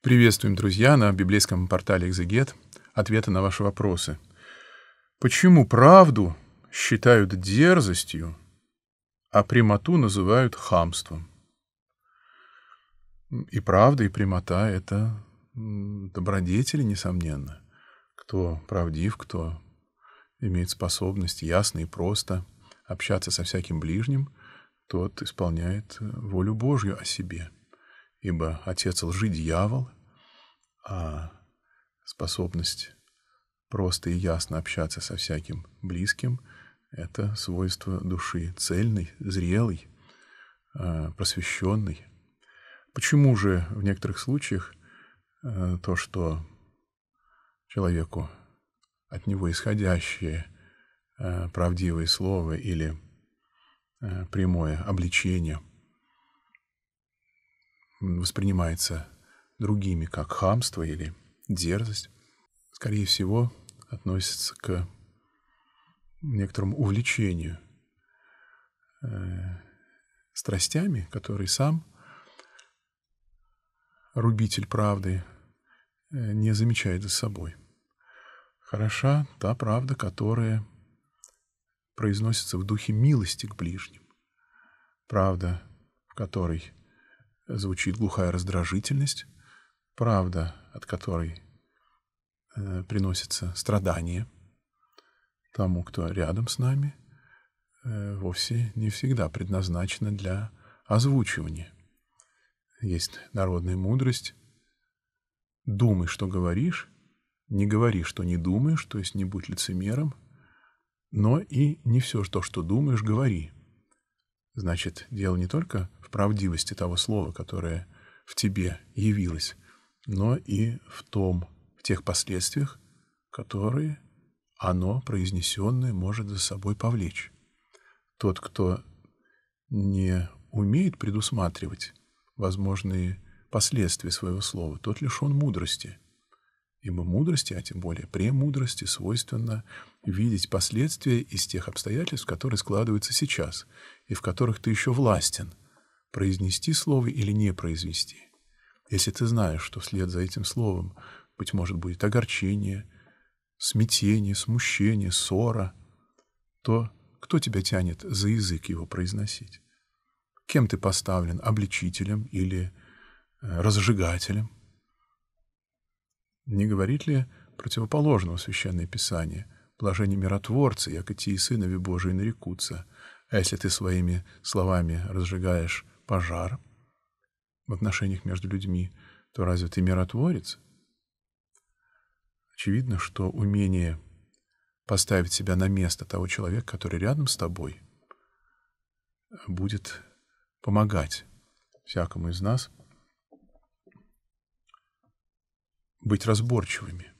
Приветствуем, друзья, на библейском портале «Экзегет» ответы на ваши вопросы. Почему правду считают дерзостью, а прямоту называют хамством? И правда, и прямота — это добродетели, несомненно. Кто правдив, кто имеет способность ясно и просто общаться со всяким ближним, тот исполняет э, волю Божью о себе — ибо отец лжи — дьявол, а способность просто и ясно общаться со всяким близким — это свойство души цельной, зрелой, а, просвещенной. Почему же в некоторых случаях э, то, что человеку от него исходящее э, правдивое слово или э, прямое обличение — воспринимается другими как хамство или дерзость, скорее всего, относится к некоторому увлечению э, страстями, которые сам рубитель правды э, не замечает за собой. Хороша та правда, которая произносится в духе милости к ближним. Правда, в которой звучит глухая раздражительность, правда, от которой э, приносится страдание тому, кто рядом с нами, э, вовсе не всегда предназначена для озвучивания. Есть народная мудрость «думай, что говоришь», «не говори, что не думаешь», то есть не будь лицемером, но и не все то, что думаешь, говори – Значит, дело не только в правдивости того слова, которое в тебе явилось, но и в том, в тех последствиях, которые оно, произнесенное, может за собой повлечь. Тот, кто не умеет предусматривать возможные последствия своего слова, тот лишен мудрости — Ибо мудрости, а тем более премудрости, свойственно видеть последствия из тех обстоятельств, которые складываются сейчас и в которых ты еще властен, произнести слово или не произнести. Если ты знаешь, что вслед за этим словом, быть может, будет огорчение, смятение, смущение, ссора, то кто тебя тянет за язык его произносить? Кем ты поставлен, обличителем или э, разжигателем? Не говорит ли противоположного Священное Писание? Блажение миротворца, яко те и сынови Божии нарекутся. А если ты своими словами разжигаешь пожар в отношениях между людьми, то разве ты миротворец? Очевидно, что умение поставить себя на место того человека, который рядом с тобой, будет помогать всякому из нас – быть разборчивыми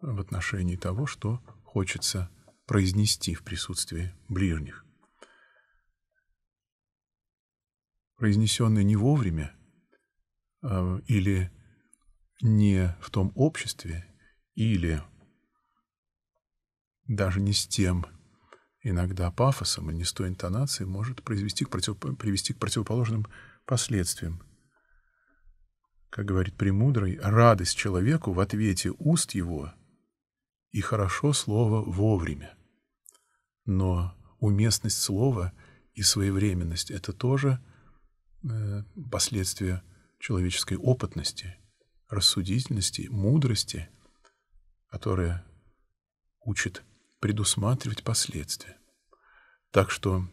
в отношении того, что хочется произнести в присутствии ближних. Произнесенное не вовремя а, или не в том обществе, или даже не с тем иногда пафосом и не с той интонацией может произвести к против... привести к противоположным последствиям – как говорит Премудрый, радость человеку в ответе уст его и хорошо слово вовремя. Но уместность слова и своевременность — это тоже э, последствия человеческой опытности, рассудительности, мудрости, которая учит предусматривать последствия. Так что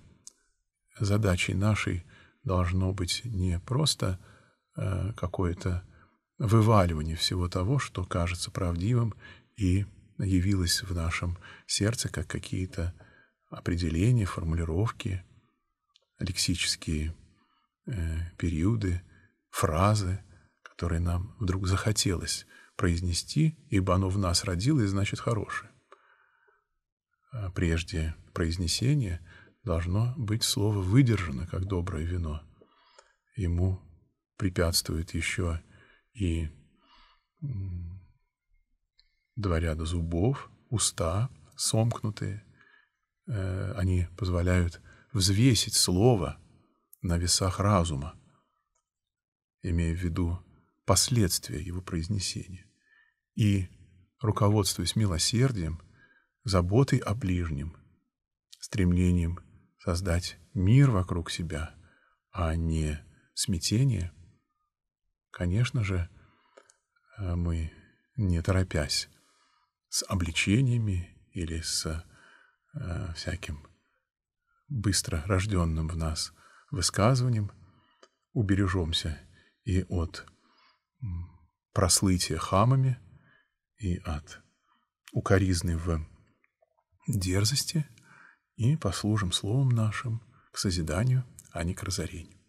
задачей нашей должно быть не просто — Э, какое-то вываливание всего того, что кажется правдивым и явилось в нашем сердце как какие-то определения, формулировки, лексические э, периоды, фразы, которые нам вдруг захотелось произнести, ибо оно в нас родилось, значит, хорошее. А прежде произнесения должно быть слово выдержано, как доброе вино. Ему препятствует еще и два ряда зубов, уста сомкнутые. Э, они позволяют взвесить слово на весах разума, имея в виду последствия его произнесения. И, руководствуясь милосердием, заботой о ближнем, стремлением создать мир вокруг себя, а не смятение – Конечно же, э, мы, не торопясь, с обличениями или с э, всяким быстро рожденным в нас высказыванием, убережемся и от прослытия хамами, и от укоризны в дерзости, и послужим словом нашим к созиданию, а не к разорению.